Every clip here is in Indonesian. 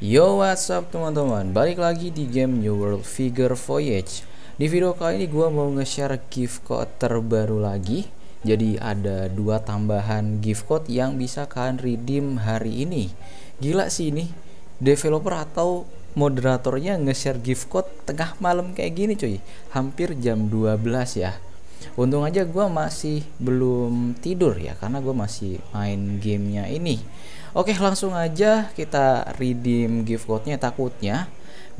Yo what's up teman-teman Balik lagi di game New World Figure Voyage Di video kali ini gue mau nge-share gift code terbaru lagi Jadi ada dua tambahan gift code yang bisa kalian redeem hari ini Gila sih ini Developer atau moderatornya nge-share gift code tengah malam kayak gini cuy Hampir jam 12 ya untung aja gue masih belum tidur ya karena gue masih main gamenya ini oke langsung aja kita redeem gift code-nya takutnya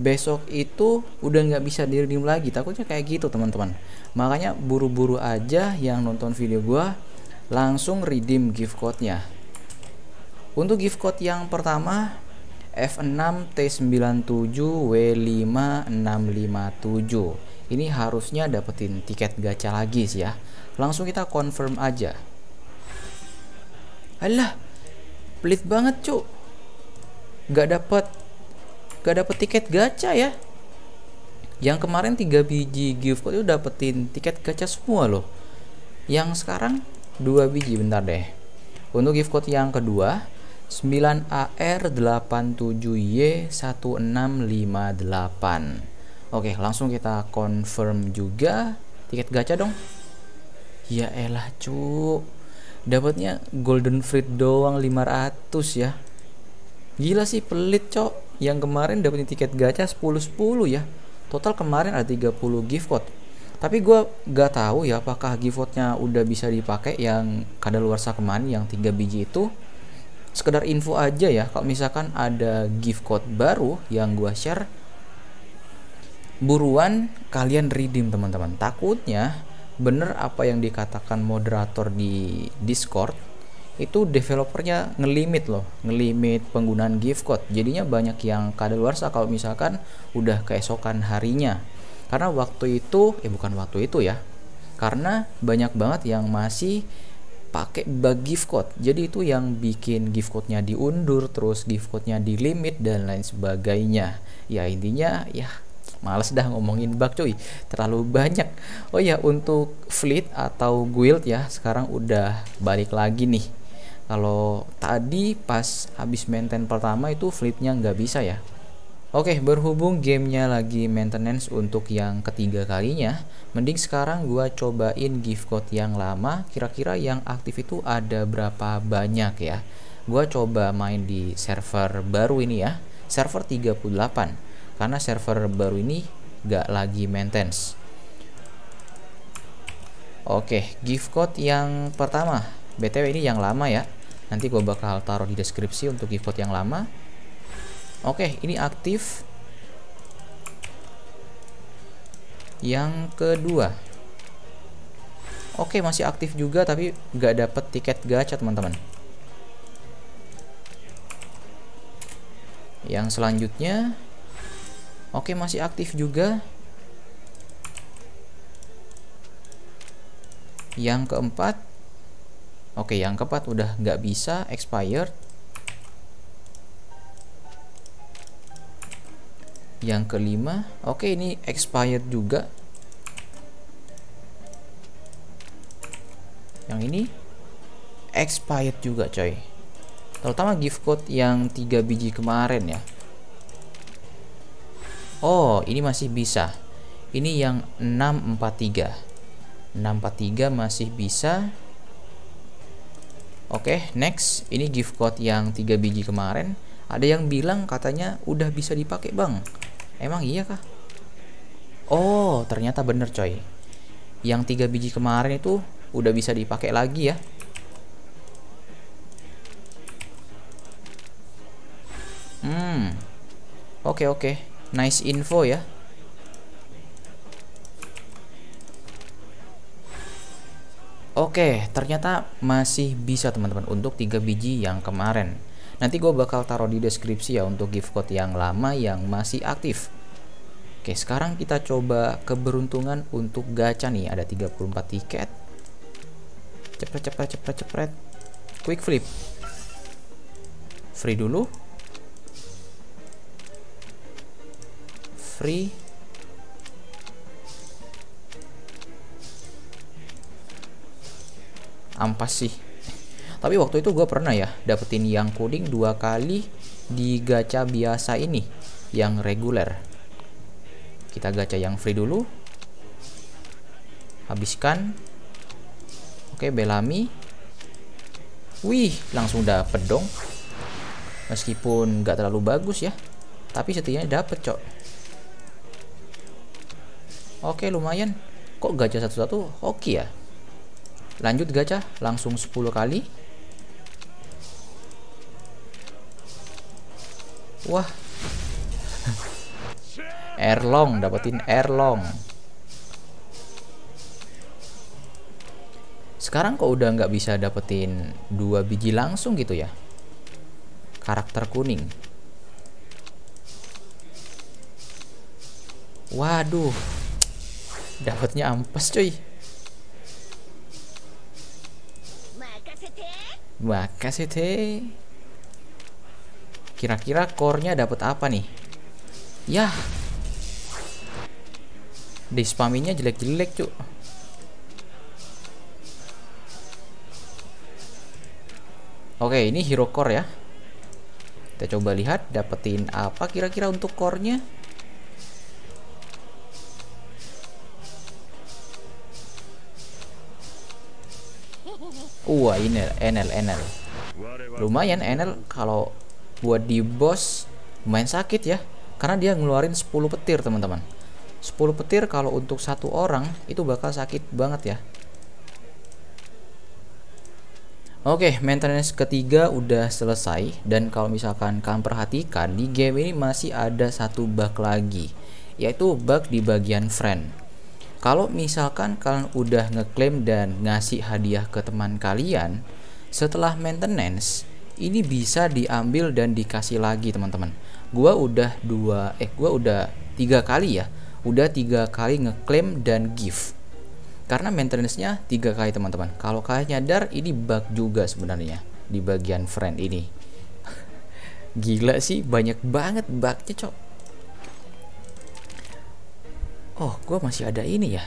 besok itu udah nggak bisa di redeem lagi takutnya kayak gitu teman-teman makanya buru-buru aja yang nonton video gue langsung redeem gift code-nya untuk gift code yang pertama F6 T97W5657 ini harusnya dapetin tiket gacha lagi sih ya langsung kita confirm aja alah pelit banget cu gak dapet gak dapet tiket gacha ya yang kemarin 3 biji giftcode itu dapetin tiket gacha semua loh yang sekarang 2 biji bentar deh untuk gift code yang kedua 9AR87Y1658 Oke, langsung kita confirm juga tiket gacha dong. Ya elah, cuk. Dapatnya Golden Fruit doang 500 ya. Gila sih pelit, Cok. Yang kemarin dapetin tiket gacha 10 10 ya. Total kemarin ada 30 gift code. Tapi gue gak tahu ya apakah gift nya udah bisa dipakai yang kadaluarsa kemarin yang tiga biji itu. Sekedar info aja ya, kalau misalkan ada gift code baru yang gue share, buruan kalian redeem teman-teman takutnya bener apa yang dikatakan moderator di discord itu developernya ngelimit loh ngelimit penggunaan gift code jadinya banyak yang kadaluarsa kalau misalkan udah keesokan harinya karena waktu itu eh bukan waktu itu ya karena banyak banget yang masih pakai bug gift code jadi itu yang bikin gift code-nya diundur terus gift code-nya di limit dan lain sebagainya ya intinya ya males dah ngomongin bug cuy terlalu banyak oh ya untuk fleet atau guild ya sekarang udah balik lagi nih kalau tadi pas habis maintain pertama itu fleetnya nggak bisa ya Oke, berhubung gamenya lagi maintenance untuk yang ketiga kalinya, mending sekarang gua cobain gift code yang lama, kira-kira yang aktif itu ada berapa banyak ya. Gua coba main di server baru ini ya, server 38 karena server baru ini gak lagi maintenance Oke, gift code yang pertama BTW ini yang lama ya Nanti gue bakal taruh di deskripsi untuk gift code yang lama Oke, ini aktif Yang kedua Oke, masih aktif juga tapi gak dapet tiket gacha teman-teman Yang selanjutnya Oke, masih aktif juga. Yang keempat. Oke, yang keempat udah nggak bisa expired. Yang kelima, oke ini expired juga. Yang ini expired juga, coy. Terutama gift code yang 3 biji kemarin ya oh ini masih bisa ini yang 643 643 masih bisa oke okay, next ini gift code yang 3 biji kemarin ada yang bilang katanya udah bisa dipakai bang emang iya kah oh ternyata bener coy yang 3 biji kemarin itu udah bisa dipakai lagi ya hmm oke okay, oke okay nice info ya Oke, ternyata masih bisa teman-teman untuk tiga biji yang kemarin. Nanti gue bakal taruh di deskripsi ya untuk gift code yang lama yang masih aktif. Oke, sekarang kita coba keberuntungan untuk gacha nih. Ada 34 tiket. Cepet cepet cepet cepet. Quick flip. Free dulu. free ampas sih tapi waktu itu gue pernah ya dapetin yang kuning dua kali di gacha biasa ini yang reguler kita gacha yang free dulu habiskan oke belami wih langsung dapet dong meskipun gak terlalu bagus ya tapi setidaknya dapet cok Oke lumayan. Kok gacha satu-satu? Oke ya. Lanjut gacha, langsung 10 kali. Wah. Erlong, dapetin Erlong. Sekarang kok udah nggak bisa dapetin dua biji langsung gitu ya? Karakter kuning. Waduh, Dapatnya ampas cuy. Makasih ya, teh. Kira-kira core-nya dapat apa nih? Yah. Dispaminya jelek-jelek, cuk. Oke, ini hero core ya. Kita coba lihat dapetin apa kira-kira untuk core-nya. Wah ini Enel Enel lumayan Enel kalau buat di boss main sakit ya karena dia ngeluarin 10 petir teman-teman 10 petir kalau untuk satu orang itu bakal sakit banget ya Oke, okay, maintenance ketiga udah selesai dan kalau misalkan kalian perhatikan di game ini masih ada satu bug lagi, yaitu bug di bagian friend kalau misalkan kalian udah ngeklaim dan ngasih hadiah ke teman kalian setelah maintenance ini bisa diambil dan dikasih lagi teman-teman gua udah dua eh gua udah tiga kali ya udah tiga kali ngeklaim dan gift karena maintenance-nya tiga kali teman-teman kalau kalian nyadar ini bug juga sebenarnya di bagian friend ini gila sih banyak banget bugnya cok oh gue masih ada ini ya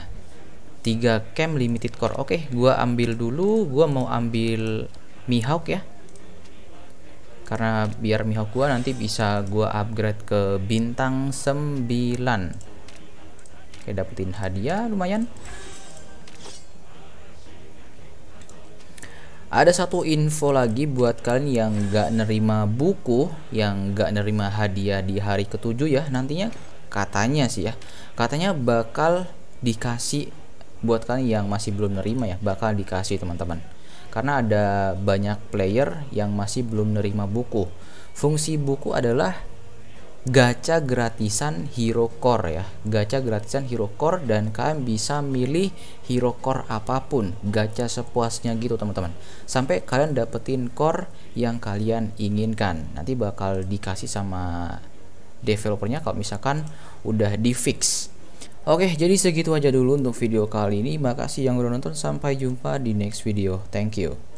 3 cam limited core oke okay, gue ambil dulu gue mau ambil Mihawk ya karena biar Mihawk gue nanti bisa gue upgrade ke bintang 9 oke dapetin hadiah lumayan ada satu info lagi buat kalian yang gak nerima buku yang gak nerima hadiah di hari ketujuh ya nantinya katanya sih ya katanya bakal dikasih buat kalian yang masih belum nerima ya bakal dikasih teman-teman karena ada banyak player yang masih belum nerima buku fungsi buku adalah gacha gratisan hero core ya gacha gratisan hero core dan kalian bisa milih hero core apapun gacha sepuasnya gitu teman-teman sampai kalian dapetin core yang kalian inginkan nanti bakal dikasih sama developernya kalau misalkan udah di fix Oke, jadi segitu aja dulu untuk video kali ini. Makasih yang udah nonton. Sampai jumpa di next video. Thank you.